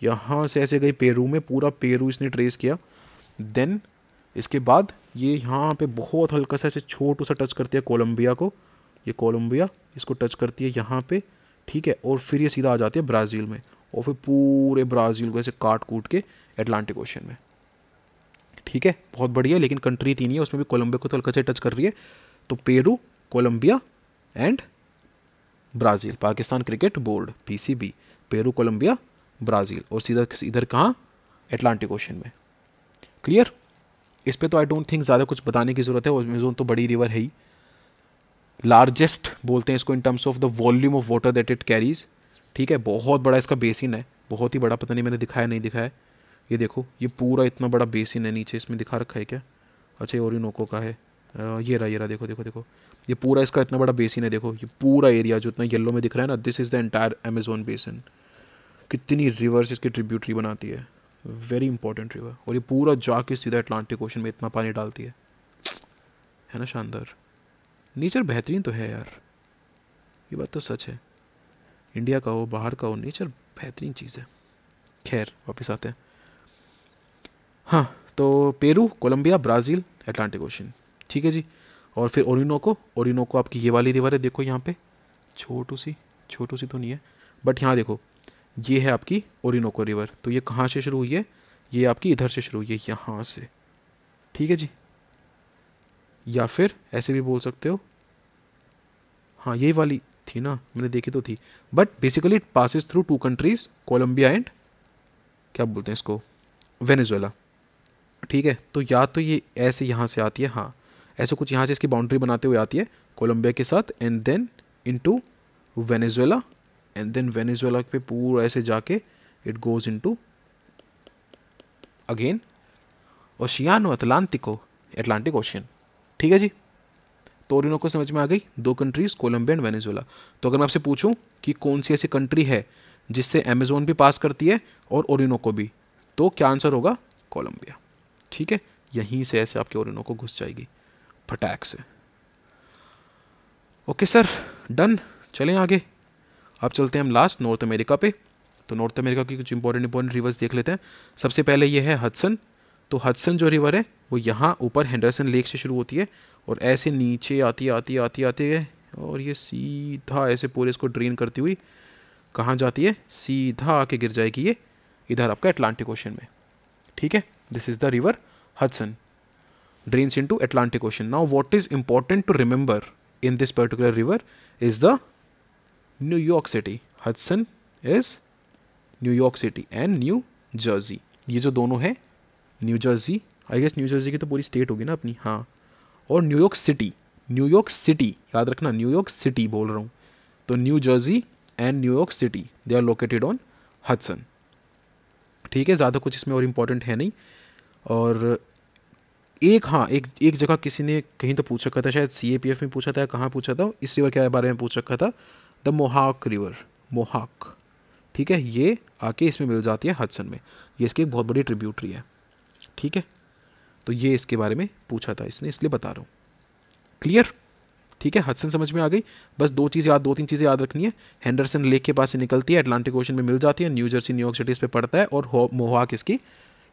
यहाँ से ऐसे गई पेरू में पूरा पेरू इसने ट्रेस किया देन इसके बाद ये यहाँ पे बहुत हल्का सा ऐसे छोटू सा टच करती है कोलम्बिया को ये कोलम्बिया इसको टच करती है यहाँ पे ठीक है और फिर ये सीधा आ जाती है ब्राज़ील में और फिर पूरे ब्राज़ील को ऐसे काट कूट के एटलांटिक ओशन में ठीक है बहुत बढ़िया लेकिन कंट्री तीन ही है उसमें भी कोलंबिया को तो हल्का से टच कर रही है तो Peru Colombia and Brazil Pakistan cricket board PCB Peru Colombia Brazil और सीधा इधर कहाँ एटलांटिक ओशन में क्लियर इस पर तो आई डोंट थिंक ज़्यादा कुछ बताने की ज़रूरत है और अमेजोन तो बड़ी रिवर है ही लार्जेस्ट बोलते हैं इसको in terms of the volume of water that it carries ठीक है बहुत बड़ा इसका बेसिन है बहुत ही बड़ा पता नहीं मैंने दिखाया नहीं दिखाया ये देखो ये पूरा इतना बड़ा बेसिन है नीचे इसमें दिखा रखा है क्या अच्छा ये ओरिनोको का है ये रहा ये रहा देखो देखो देखो ये पूरा इसका इतना बड़ा बेसिन है देखो ये पूरा एरिया जो इतना येलो में दिख रहा है ना this is the entire Amazon basin कितनी रिवर्स इसकी ट्रिब्यूटरी बनाती है वेरी इंपॉर्टेंट रिवर और ये पूरा जाके सीधा अटलांटिक ओशन में इतना पानी डालती है है ना शानदार नेचर बेहतरीन तो है यार ये बात तो सच है इंडिया का हो बाहर का हो नेचर बेहतरीन चीज़ है खैर वापस आते हैं हाँ तो Peru Colombia Brazil Atlantic ocean ठीक है जी और फिर ओरिनोको ओरिनोको आपकी ये वाली दीवार है देखो यहाँ पे छोटू सी छोटू सी तो नहीं है बट यहाँ देखो ये है आपकी ओरिनोको रिवर तो ये कहाँ से शुरू हुई है ये आपकी इधर से शुरू हुई है यहाँ से ठीक है जी या फिर ऐसे भी बोल सकते हो हाँ यही वाली थी ना मैंने देखी तो थी but basically it passes through two countries Colombia and क्या बोलते हैं इसको वेनेजुएला ठीक है तो या तो ये ऐसे यहाँ से आती है हाँ ऐसे कुछ यहाँ से इसकी बाउंड्री बनाते हुए आती है कोलम्बिया के साथ and then into Venezuela and then Venezuela पे पूरा ऐसे जाके it goes into again Oceano Atlantico Atlantic ocean ठीक है जी तो और इनको समझ में आ गई दो कंट्रीज़ कोलंबिया एंड वेनेजुएला तो अगर मैं आपसे पूछूं कि कौन सी ऐसी कंट्री है जिससे अमेजोन भी पास करती है और ओरिनो को भी तो क्या आंसर होगा कोलंबिया ठीक है यहीं से ऐसे आपके ओरिनो को घुस जाएगी फटैक से ओके सर डन चलें आगे अब चलते हैं हम लास्ट नॉर्थ अमेरिका पे तो नॉर्थ अमेरिका की कुछ इंपॉर्टेंट इंपॉर्टेंट रिवर्स देख लेते हैं सबसे पहले ये है हदसन तो हदसन जो रिवर है वो यहाँ ऊपर हैंडरसन लेक से शुरू होती है और ऐसे नीचे आती आती आती आती है और ये सीधा ऐसे पूरे इसको ड्रेन करती हुई कहाँ जाती है सीधा आके गिर जाएगी ये इधर आपका एटलांटिक ओशन में ठीक है this is the river Hudson drains to Atlantic ocean now what is important to remember in this particular river is the New York city Hudson is New York city and New Jersey ये जो दोनों हैं New Jersey I guess New Jersey की तो पूरी state होगी ना अपनी हाँ और न्यूयॉर्क सिटी न्यूयॉर्क सिटी याद रखना न्यूयॉर्क सिटी बोल रहा हूँ तो New Jersey and New York city they are located on Hudson ठीक है ज़्यादा कुछ इसमें और इम्पोर्टेंट है नहीं और एक हाँ एक एक जगह किसी ने कहीं तो पूछ रखा था शायद सी ए पी एफ में पूछा था कहाँ पूछा था इस रिवर के बारे में पूछ रखा था द मोहाक रिवर मोहाक ठीक है ये आके इसमें मिल जाती है हदसन में ये इसकी एक बहुत बड़ी ट्रिब्यूटरी है ठीक है तो ये इसके बारे में पूछा था इसने इसलिए बता रहा हूँ क्लियर ठीक है हदसन समझ में आ गई बस दो चीज़ें याद दो तीन चीज़ें याद रखनी है हैंडरसन लेक के पास से निकलती है अटलांटिक ओशन में मिल जाती है न्यू जर्सी न्यूयॉर्क सिटीज़ पे पड़ता है और मोहाक इसकी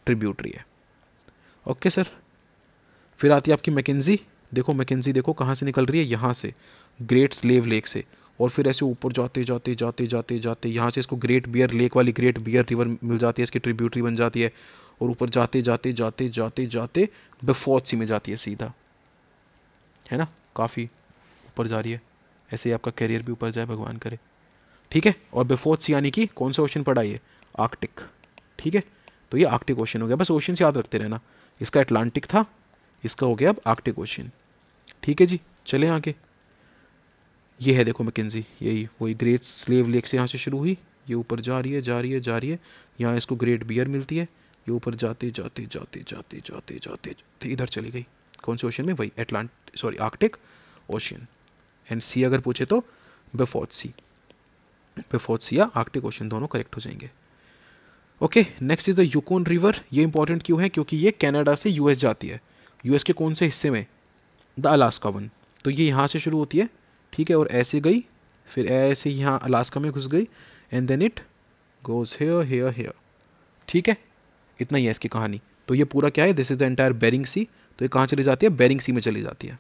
ट्रिब्यूटरी है ओके सर फिर आती है आपकी मैकेजी देखो मैकेजी देखो कहाँ से निकल रही है यहाँ से ग्रेट स्लेव लेक से और फिर ऐसे ऊपर जाते जाते जाते जाते जाते यहाँ से इसको ग्रेट बियर लेक वाली ग्रेट बियर रिवर मिल जाती है इसकी ट्रिब्यूटरी बन जाती है और ऊपर जाते जाते जाते जाते जाते सी में जाती है सीधा है ना काफ़ी ऊपर जा रही है ऐसे ही आपका करियर भी ऊपर जाए भगवान करे ठीक है और सी यानी कि कौन सा ओशन पढ़ाइए आर्कटिक ठीक है तो ये आर्कटिक ओशन हो गया बस ओशन याद रखते रहना इसका अटलांटिक था इसका हो गया अब आर्कटिक ओशन ठीक है जी चले आगे ये है देखो मैकेजी यही वही ग्रेट स्लेव लेक से यहाँ से शुरू हुई ये ऊपर जा रही है जा रही है जा रही है यहाँ इसको ग्रेट बियर मिलती है ये ऊपर जाते जाते जाते जाते जाते जाते जाते इधर चली गई कौन से ओशन में वही Atlantic sorry Arctic ocean and sea अगर पूछे तो बेफोर्ट सी बेफोर्ट सी या आर्कटिक ओशन दोनों करेक्ट हो जाएंगे okay next is the Yukon river ये इंपॉर्टेंट क्यों है क्योंकि ये कैनेडा से यूएस जाती है यूएस के कौन से हिस्से में द अलास्का वन तो ये यहाँ से शुरू होती है ठीक है और ऐसे गई फिर ऐसे यहाँ अलास्का में घुस गई and then it goes here here here ठीक है इतना ही है इसकी कहानी तो ये पूरा क्या है this is the entire Bering sea तो ये कहाँ चली जाती है बेरिंग सी में चली जाती है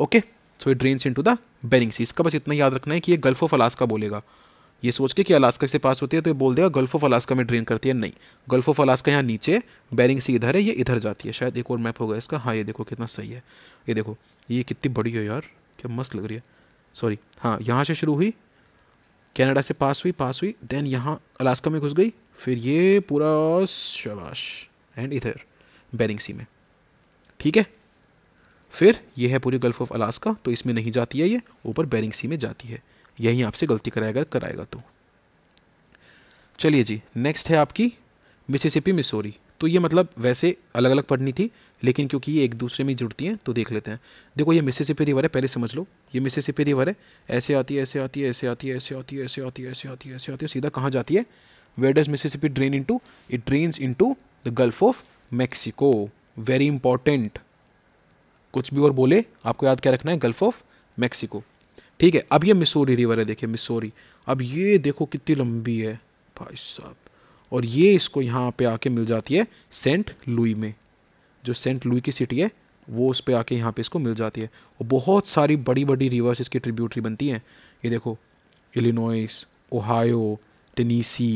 okay so it drains into to the Bering sea इसका बस इतना याद रखना है कि ये गल्फ ऑफ अलास्का बोलेगा ये सोच के कि अलास्का से पास होती है तो ये बोल देगा गल्फ ऑफ अलास्का में ड्रेन करती है नहीं गल्फ ऑफ अलास्का यहाँ नीचे बैरिंग सी इधर है ये इधर जाती है शायद एक और मैप होगा इसका हाँ ये देखो कितना सही है ये देखो ये कितनी बड़ी है यार क्या मस्त लग रही है सॉरी हाँ यहाँ से शुरू हुई कनाडा से पास हुई पास हुई देन यहाँ अलास्का में घुस गई फिर ये पूरा शबाश एंड इधर बैरिंग सी में ठीक है फिर ये है पूरी गल्फ़ ऑफ अलास्का तो इसमें नहीं जाती है ये ऊपर बैरिंग सी में जाती है यही आपसे गलती कराएगा कराएगा तो चलिए जी नेक्स्ट है आपकी मिसिसिपी मिसोरी तो ये मतलब वैसे अलग अलग पढ़नी थी लेकिन क्योंकि ये एक दूसरे में जुड़ती हैं तो देख लेते हैं देखो ये मिसिसिपी रिवर है पहले समझ लो ये मिसिसिपी रिवर है ऐसे आती है ऐसे आती है ऐसे आती है ऐसे आती है ऐसे आती है ऐसे आती है ऐसे आती है सीधा कहाँ जाती है where does Mississippi drain into? It drains into the Gulf of Mexico. Very important. कुछ भी और बोले आपको याद क्या रखना है गल्फ ऑफ मैक्सिको ठीक है अब ये मिसोरी रिवर है देखिए मिसोरी अब ये देखो कितनी लंबी है भाई साहब और ये इसको यहाँ पे आके मिल जाती है सेंट लुई में जो सेंट लुई की सिटी है वो उस पर आके यहाँ पे इसको मिल जाती है और बहुत सारी बड़ी बड़ी रिवर्स इसकी ट्रिब्यूटरी बनती हैं ये देखो Illinois Ohio Tennessee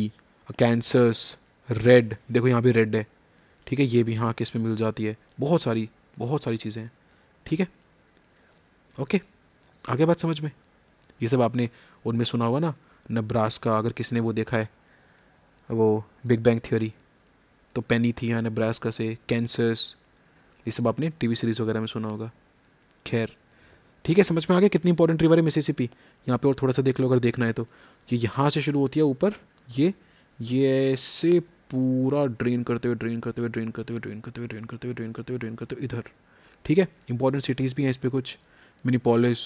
Kansas red देखो यहाँ भी रेड है ठीक है ये भी यहाँ किस में मिल जाती है बहुत सारी बहुत सारी चीज़ें हैं ठीक है ओके आगे बात समझ में ये सब आपने उनमें सुना होगा ना नब्रास का अगर किसने वो देखा है वो बिग बैंग थ्योरी तो पेनी थी यहाँ का से कैंसर्स ये सब आपने टी सीरीज़ वगैरह में सुना होगा खैर ठीक है समझ में आ गया कितनी इंपॉर्टेंट रिवर है मिसिसिपी यहाँ पे और थोड़ा सा देख लो अगर देखना है तो ये यहाँ से शुरू होती है ऊपर ये ये ऐसे पूरा ड्रेन करते हुए ड्रेन करते हुए ड्रेन करते हुए ड्रेन करते हुए ड्रेन करते हुए ड्रेन करते हुए ड्रेन करते हुए इधर ठीक है इंपॉर्टेंट सिटीज़ भी हैं इस पर कुछ मिनीपोलिस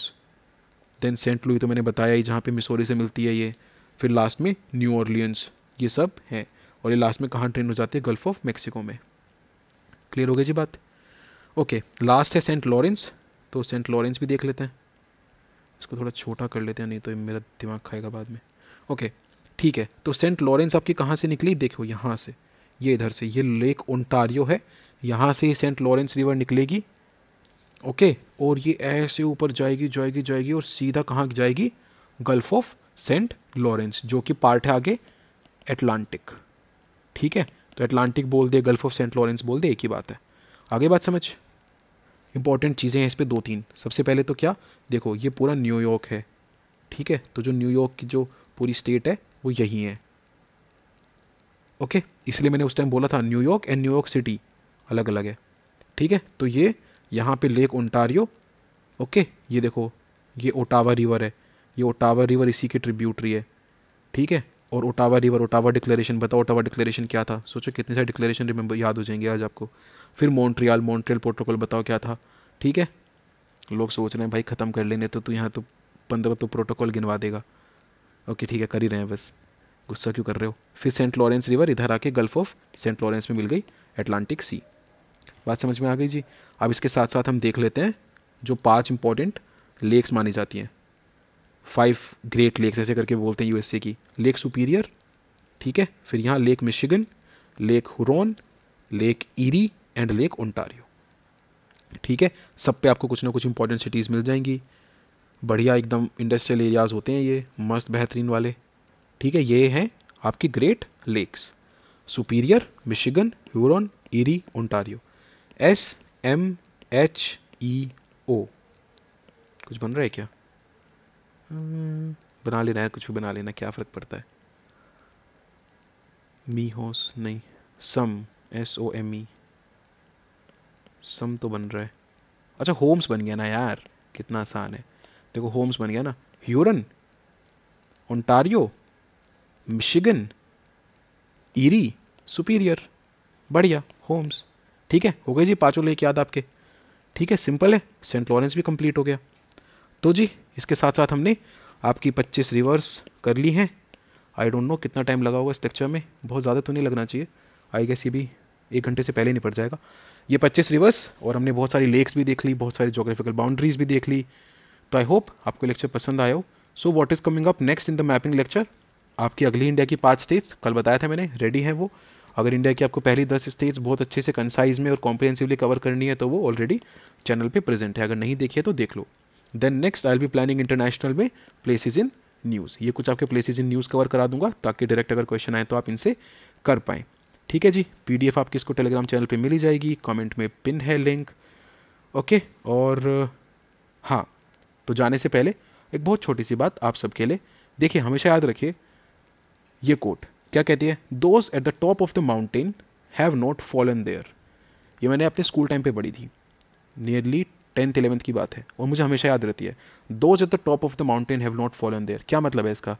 देन सेंट लुई तो मैंने बताया ही जहाँ पे मिसोरी से मिलती है ये फिर लास्ट में न्यू ऑर्लियंस ये सब हैं और ये लास्ट में कहाँ ट्रेन हो जाती है गल्फ ऑफ मैक्सिको में क्लियर हो गई जी बात ओके लास्ट है सेंट लॉरेंस तो सेंट लॉरेंस भी देख लेते हैं इसको थोड़ा छोटा कर लेते हैं नहीं तो मेरा दिमाग खाएगा बाद में ओके ठीक है तो सेंट लॉरेंस आपकी कहाँ से निकली देखो यहाँ से ये इधर से ये लेक ओंटारियो है यहाँ से ही सेंट लॉरेंस रिवर निकलेगी ओके और ये ऐसे ऊपर जाएगी जाएगी जाएगी और सीधा कहाँ जाएगी गल्फ ऑफ सेंट लॉरेंस जो कि पार्ट है आगे एटलांटिक ठीक है तो एटलांटिक बोल दे गल्फ ऑफ सेंट लॉरेंस बोल दे एक ही बात है आगे बात समझ इंपॉर्टेंट चीज़ें हैं इस पर दो तीन सबसे पहले तो क्या देखो ये पूरा न्यूयॉर्क है ठीक है तो जो न्यूयॉर्क की जो पूरी स्टेट है वो यही है ओके okay? इसलिए मैंने उस टाइम बोला था न्यूयॉर्क एंड न्यूयॉर्क सिटी अलग अलग है ठीक है तो ये यहाँ पे लेक ओंटारियो ओके okay? ये देखो ये ओटावा रिवर है ये ओटावा रिवर इसी की ट्रिब्यूटरी है ठीक है और ओटावा रिवर ओटावा डिक्लेरेशन बताओ ओटावा डिक्लेरेशन क्या था सोचो कितने सारे डिक्लेरेशन रिमेंबर याद हो जाएंगे आज आपको फिर मॉन्ट्रियल मॉन्ट्रियल प्रोटोकॉल बताओ क्या था ठीक है लोग सोच रहे हैं भाई ख़त्म कर लेने तो तू तो यहाँ तो पंद्रह तो प्रोटोकॉल गिनवा देगा ओके ठीक है कर ही रहे हैं बस गुस्सा क्यों कर रहे हो फिर सेंट लॉरेंस रिवर इधर आके गल्फ ऑफ सेंट लॉरेंस में मिल गई एटलांटिक सी बात समझ में आ गई जी अब इसके साथ साथ हम देख लेते हैं जो पांच इंपॉर्टेंट लेक्स मानी जाती हैं फाइव ग्रेट लेक्स ऐसे करके बोलते हैं यूएसए की लेक सुपीरियर ठीक है फिर यहाँ lake Michigan lake Huron lake Erie and lake Ontario ठीक है सब पे आपको कुछ ना कुछ इंपॉर्टेंट सिटीज़ मिल जाएंगी बढ़िया एकदम इंडस्ट्रियल एरियाज़ होते हैं ये मस्त बेहतरीन वाले ठीक है ये हैं आपकी great lakes Superior Michigan Huron Erie Ontario S M H E O कुछ बन रहा है क्या बना लेना है कुछ भी बना लेना क्या फ़र्क पड़ता है मी होस नहीं सम एस ओ एम ई सम तो बन रहा है अच्छा होम्स बन गया ना यार कितना आसान है देखो होम्स बन गया ना Huron Ontario Michigan Erie Superior बढ़िया होम्स ठीक है हो गए जी पाँचों लेक याद आपके ठीक है सिंपल है सेंट लॉरेंस भी कंप्लीट हो गया तो जी इसके साथ साथ हमने आपकी 25 रिवर्स कर ली हैं आई डोंट नो कितना टाइम लगा होगा इस लेक्चर में बहुत ज़्यादा तो नहीं लगना चाहिए आई गेस ये भी एक घंटे से पहले निपट जाएगा ये 25 रिवर्स और हमने बहुत सारी लेक्स भी देख ली बहुत सारी जोग्राफिकल बाउंड्रीज भी देख ली तो आई होप आपको लेक्चर पसंद आया हो so what is coming up next in the mapping lecture आपकी अगली इंडिया की पाँच स्टेट्स कल बताया था मैंने रेडी है वो अगर इंडिया की आपको पहली दस स्टेट्स बहुत अच्छे से कंसाइज में और कॉम्प्रिहेंसिवली कवर करनी है तो वो ऑलरेडी चैनल पे प्रेजेंट है अगर नहीं देखिए तो देख लो then next I be planning international में प्लेसेज इन न्यूज़ ये कुछ आपके प्लेसेज इन न्यूज़ कवर करा दूंगा ताकि डायरेक्ट अगर क्वेश्चन आए तो आप इनसे कर पाएँ ठीक है जी पी आपकी इसको टेलीग्राम चैनल पर मिली जाएगी कॉमेंट में पिन है लिंक ओके और हाँ तो जाने से पहले एक बहुत छोटी सी बात आप सबके लिए देखिए हमेशा याद रखिए ये कोट क्या कहती है those at the top of the mountain have not fallen there ये मैंने अपने स्कूल टाइम पे पढ़ी थी नियरली टेंथ इलेवंथ की बात है और मुझे हमेशा याद रहती है those at the top of the mountain have not fallen there क्या मतलब है इसका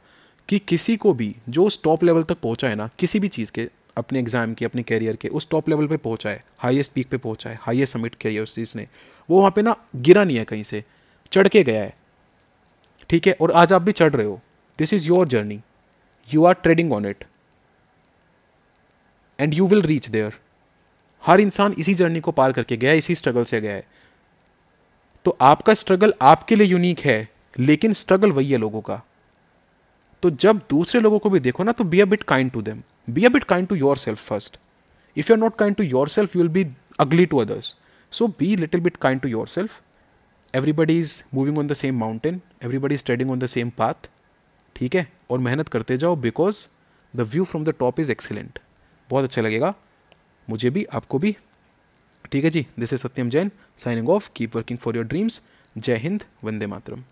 कि किसी को भी जो उस टॉप लेवल तक पहुँचा है ना किसी भी चीज़ के अपने एग्जाम के अपने कैरियर के उस टॉप लेवल पे पहुंचा है हाईएस्ट पीक पे पहुंचा है हाईएस्ट समिट किया है उस चीज़ ने वो वहाँ पर ना गिरा नहीं है कहीं से चढ़ के गया है ठीक है और आज आप भी चढ़ रहे हो this is your journey you are treading on it and you will reach there हर इंसान इसी जर्नी को पार करके गया है इसी स्ट्रगल से गया है तो आपका स्ट्रगल आपके लिए यूनिक है लेकिन स्ट्रगल वही है लोगों का तो जब दूसरे लोगों को भी देखो ना तो be a bit kind to them be a bit kind to yourself first if you are not kind to yourself you will be ugly to others so be little bit kind to yourself everybody is moving on the same mountain everybody is treading on the same path ठीक है और मेहनत करते जाओ because the view from the top is excellent बहुत अच्छा लगेगा मुझे भी आपको भी ठीक है जी this is Satyam Jain signing off keep working for your dreams Jai Hind Vande Mataram